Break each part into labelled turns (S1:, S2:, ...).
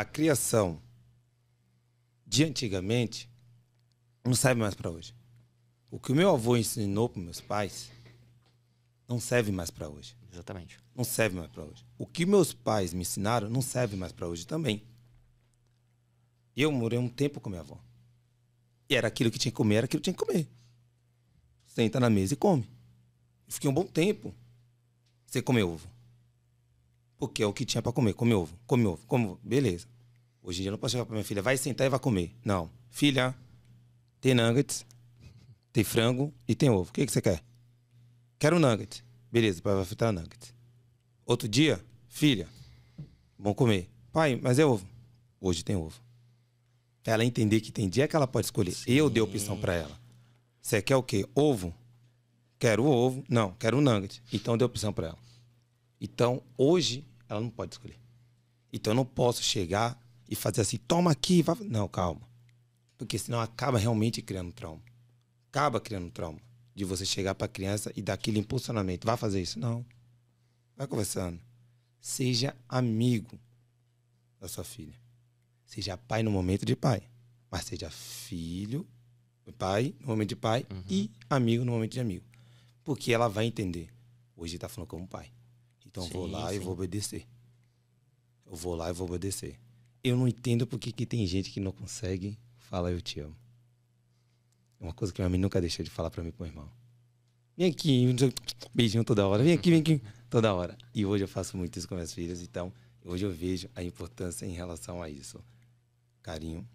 S1: a criação de antigamente não serve mais para hoje. O que o meu avô ensinou para meus pais não serve mais para hoje. Exatamente. Não serve mais para hoje. O que meus pais me ensinaram não serve mais para hoje também. Eu morei um tempo com minha avó. E era aquilo que tinha que comer, era aquilo que tinha que comer. Senta na mesa e come. fiquei um bom tempo sem comer ovo. Porque é o que tinha para comer. Come ovo, come ovo, come ovo. Beleza. Hoje em dia eu não posso chegar para minha filha, vai sentar e vai comer. Não. Filha, tem nuggets, tem frango e tem ovo. O que, que você quer? Quero nugget, Beleza, pai vai fritar nugget. Outro dia, filha, vão comer. Pai, mas é ovo. Hoje tem ovo. Ela entender que tem dia que ela pode escolher. Sim. Eu dei opção para ela. Você quer o quê? Ovo? Quero ovo. Não, quero um nugget. Então dei opção para ela. Então, hoje, ela não pode escolher. Então, eu não posso chegar e fazer assim, toma aqui, vai. Não, calma. Porque senão acaba realmente criando trauma. Acaba criando trauma. De você chegar para a criança e dar aquele impulsionamento. Vai fazer isso? Não. Vai conversando. Seja amigo da sua filha. Seja pai no momento de pai. Mas seja filho, pai no momento de pai uhum. e amigo no momento de amigo. Porque ela vai entender. Hoje está falando como pai. Então sim, vou lá sim. e vou obedecer. Eu vou lá e vou obedecer. Eu não entendo porque que tem gente que não consegue falar eu te amo. É uma coisa que minha mãe nunca deixou de falar para mim pro meu irmão. Vem aqui, beijinho toda hora. Vem aqui, vem aqui toda hora. E hoje eu faço muito isso com minhas filhas, então hoje eu vejo a importância em relação a isso. Carinho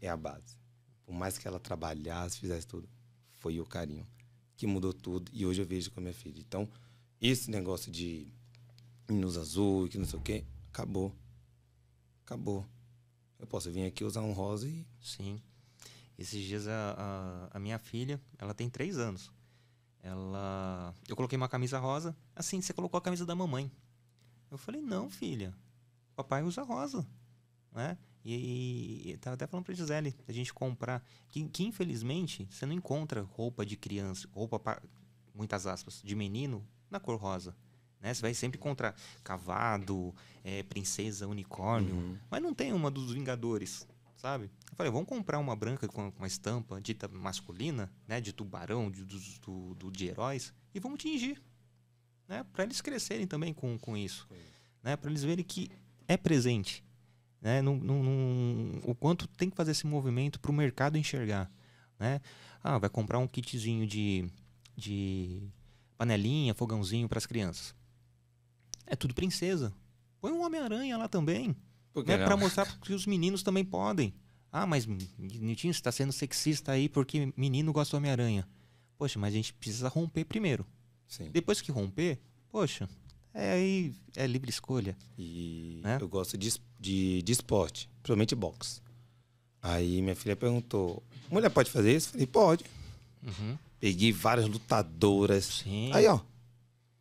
S1: é a base. Por mais que ela trabalhasse, fizesse tudo, foi o carinho que mudou tudo e hoje eu vejo com a minha filha. Então, esse negócio de meninos azul, que não sei o quê, acabou.
S2: Acabou. Eu posso vir aqui usar um rosa e. Sim. Esses dias a, a, a minha filha, ela tem três anos. Ela. Eu coloquei uma camisa rosa. Assim, você colocou a camisa da mamãe. Eu falei, não, filha. Papai usa rosa. Né? E, e, e tava até falando pra Gisele, a gente comprar. Que, que, infelizmente você não encontra roupa de criança, roupa, muitas aspas, de menino na cor rosa. Né? Você vai sempre encontrar cavado, é, princesa, unicórnio, uhum. mas não tem uma dos Vingadores, sabe? Eu falei, vamos comprar uma branca com uma estampa dita masculina, né? De tubarão, de, do, do, de heróis, e vamos tingir. Né? Para eles crescerem também com, com isso. Né? Para eles verem que é presente. Né? Num, num, num, o quanto tem que fazer esse movimento para o mercado enxergar. Né? Ah, vai comprar um kitzinho de, de panelinha, fogãozinho para as crianças. É tudo princesa. Põe um Homem-Aranha lá também. Porque né? Para mostrar que os meninos também podem. Ah, mas Nitinho, você está sendo sexista aí porque menino gosta do Homem-Aranha. Poxa, mas a gente precisa romper primeiro. Sim. Depois que romper, poxa, é aí é livre escolha. E né? eu gosto de, de,
S1: de esporte, principalmente boxe. Aí minha filha perguntou: mulher pode fazer isso? Eu falei: pode. Uhum. Peguei várias lutadoras. Sim. Aí, ó,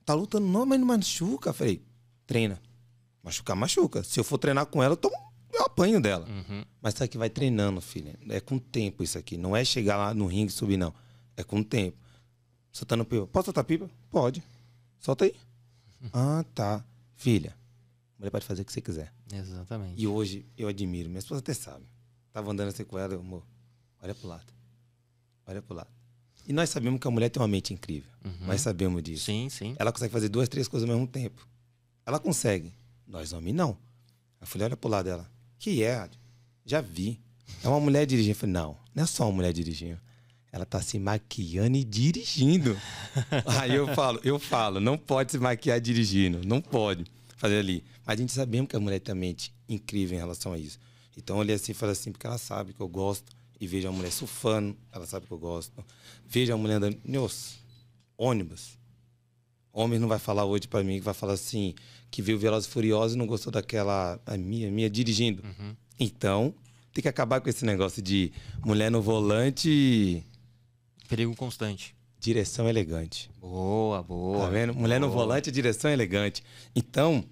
S1: tá lutando não, mas não machuca. Falei, treina. Machucar, machuca. Se eu for treinar com ela, eu, tomo, eu apanho dela. Uhum. Mas isso tá aqui vai treinando, filha. É com tempo isso aqui. Não é chegar lá no ringue e subir, não. É com tempo. Soltando pipa. Posso soltar pipa? Pode. Solta aí. Ah, tá. Filha, mulher pode fazer o que você quiser.
S2: Exatamente. E
S1: hoje eu admiro. Minha esposa até sabe. Tava andando assim com ela, amor. Olha pro lado. Olha pro lado. E nós sabemos que a mulher tem uma mente incrível. Uhum. Nós sabemos disso. Sim, sim. Ela consegue fazer duas, três coisas ao mesmo tempo. Ela consegue. Nós homens não. A falei, olha pro lado dela. Que é? Já vi. É uma mulher dirigindo. Eu falei, não, não é só uma mulher dirigindo. Ela tá se maquiando e dirigindo. Aí eu falo, eu falo, não pode se maquiar dirigindo. Não pode fazer ali. Mas a gente sabemos que a mulher tem uma mente incrível em relação a isso. Então eu olhei assim e falei assim, porque ela sabe que eu gosto e vejo a mulher surfando, ela sabe que eu gosto. Vejo a mulher andando, nossa, ônibus. Homem não vai falar hoje para mim que vai falar assim, que viu Veloz e Furioso e não gostou daquela a minha, minha dirigindo. Uhum. Então, tem que acabar com esse negócio de mulher no volante. Perigo constante. Direção elegante. Boa, boa. Tá vendo? Mulher boa. no volante, direção elegante. Então,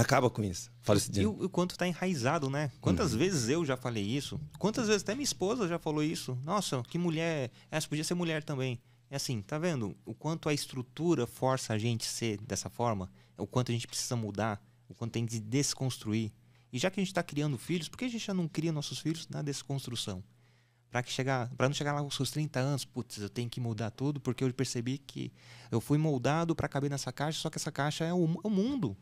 S1: Acaba com isso. Fala esse e o,
S2: o quanto está enraizado, né? Quantas uhum. vezes eu já falei isso? Quantas vezes até minha esposa já falou isso? Nossa, que mulher. Essa podia ser mulher também. É assim, tá vendo? O quanto a estrutura força a gente ser dessa forma, o quanto a gente precisa mudar, o quanto tem de desconstruir. E já que a gente está criando filhos, por que a gente já não cria nossos filhos na desconstrução? Para que chegar, para não chegar lá com seus 30 anos, putz, eu tenho que mudar tudo porque eu percebi que eu fui moldado para caber nessa caixa, só que essa caixa é o, é o mundo.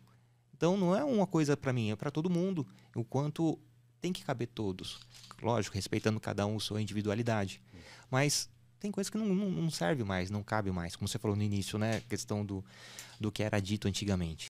S2: Então não é uma coisa para mim, é para todo mundo. O quanto tem que caber todos. Lógico, respeitando cada um sua individualidade. Mas tem coisas que não, não, não serve mais, não cabe mais. Como você falou no início, né? A questão do, do que era dito antigamente.